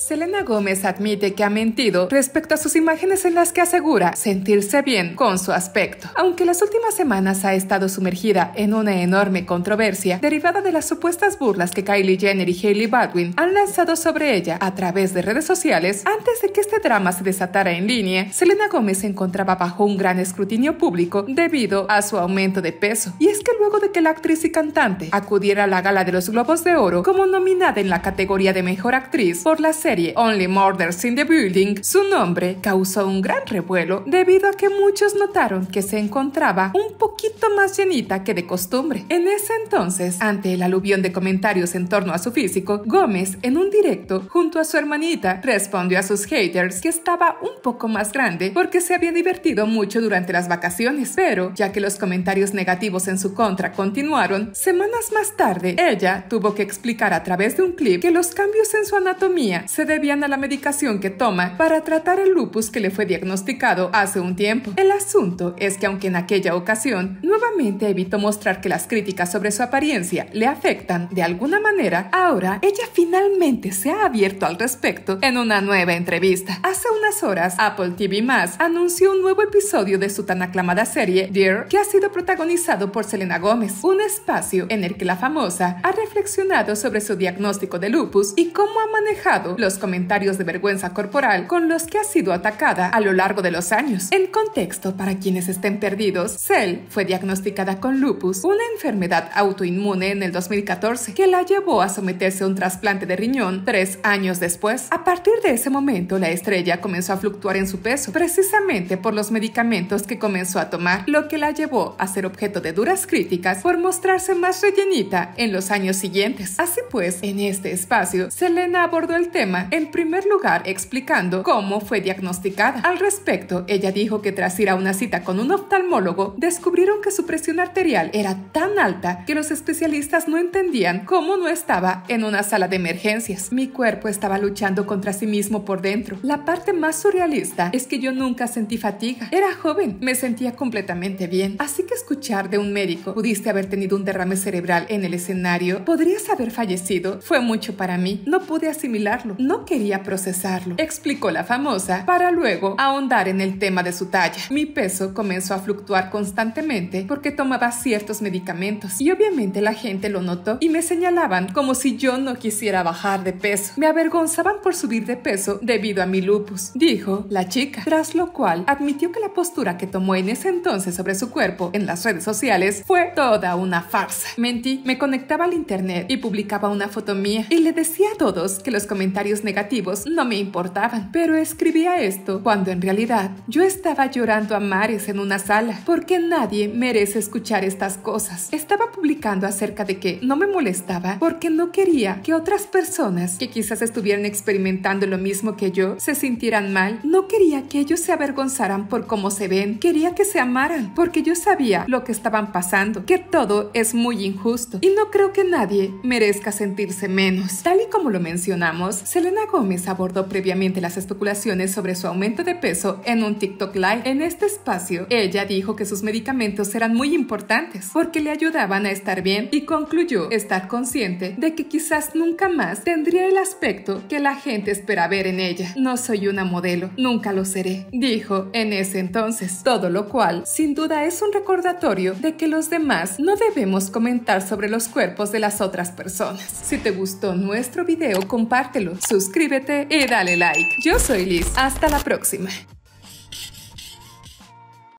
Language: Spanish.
Selena Gómez admite que ha mentido respecto a sus imágenes en las que asegura sentirse bien con su aspecto. Aunque las últimas semanas ha estado sumergida en una enorme controversia derivada de las supuestas burlas que Kylie Jenner y Hailey Baldwin han lanzado sobre ella a través de redes sociales, antes de que este drama se desatara en línea, Selena Gómez se encontraba bajo un gran escrutinio público debido a su aumento de peso. Y es que luego de que la actriz y cantante acudiera a la gala de los Globos de Oro como nominada en la categoría de Mejor Actriz por la serie serie Only Murders in the Building, su nombre causó un gran revuelo debido a que muchos notaron que se encontraba un poquito más llenita que de costumbre. En ese entonces, ante el aluvión de comentarios en torno a su físico, Gómez, en un directo, junto a su hermanita, respondió a sus haters que estaba un poco más grande porque se había divertido mucho durante las vacaciones, pero ya que los comentarios negativos en su contra continuaron, semanas más tarde, ella tuvo que explicar a través de un clip que los cambios en su anatomía debían a la medicación que toma para tratar el lupus que le fue diagnosticado hace un tiempo. El asunto es que aunque en aquella ocasión nuevamente evitó mostrar que las críticas sobre su apariencia le afectan de alguna manera. Ahora, ella finalmente se ha abierto al respecto en una nueva entrevista. Hace unas horas, Apple TV Más anunció un nuevo episodio de su tan aclamada serie Dear, que ha sido protagonizado por Selena Gómez, un espacio en el que la famosa ha reflexionado sobre su diagnóstico de lupus y cómo ha manejado los comentarios de vergüenza corporal con los que ha sido atacada a lo largo de los años. En contexto, para quienes estén perdidos, Cell fue diagnosticada con lupus, una enfermedad autoinmune en el 2014 que la llevó a someterse a un trasplante de riñón tres años después. A partir de ese momento, la estrella comenzó a fluctuar en su peso, precisamente por los medicamentos que comenzó a tomar, lo que la llevó a ser objeto de duras críticas por mostrarse más rellenita en los años siguientes. Así pues, en este espacio, Selena abordó el tema en primer lugar explicando cómo fue diagnosticada. Al respecto, ella dijo que tras ir a una cita con un oftalmólogo, descubrieron que su presión arterial era tan alta que los especialistas no entendían cómo no estaba en una sala de emergencias. Mi cuerpo estaba luchando contra sí mismo por dentro. La parte más surrealista es que yo nunca sentí fatiga. Era joven, me sentía completamente bien. Así que escuchar de un médico, pudiste haber tenido un derrame cerebral en el escenario, podrías haber fallecido, fue mucho para mí. No pude asimilarlo, no quería procesarlo, explicó la famosa, para luego ahondar en el tema de su talla. Mi peso comenzó a fluctuar constantemente que tomaba ciertos medicamentos y obviamente la gente lo notó y me señalaban como si yo no quisiera bajar de peso. Me avergonzaban por subir de peso debido a mi lupus, dijo la chica, tras lo cual admitió que la postura que tomó en ese entonces sobre su cuerpo en las redes sociales fue toda una farsa. menti me conectaba al internet y publicaba una foto mía y le decía a todos que los comentarios negativos no me importaban, pero escribía esto cuando en realidad yo estaba llorando a mares en una sala porque nadie merece escuchar estas cosas. Estaba publicando acerca de que no me molestaba porque no quería que otras personas que quizás estuvieran experimentando lo mismo que yo se sintieran mal. No quería que ellos se avergonzaran por cómo se ven. Quería que se amaran porque yo sabía lo que estaban pasando, que todo es muy injusto y no creo que nadie merezca sentirse menos. Tal y como lo mencionamos, Selena Gómez abordó previamente las especulaciones sobre su aumento de peso en un TikTok Live. En este espacio, ella dijo que sus medicamentos eran muy importantes porque le ayudaban a estar bien y concluyó estar consciente de que quizás nunca más tendría el aspecto que la gente espera ver en ella. No soy una modelo, nunca lo seré, dijo en ese entonces, todo lo cual sin duda es un recordatorio de que los demás no debemos comentar sobre los cuerpos de las otras personas. Si te gustó nuestro video, compártelo, suscríbete y dale like. Yo soy Liz, hasta la próxima.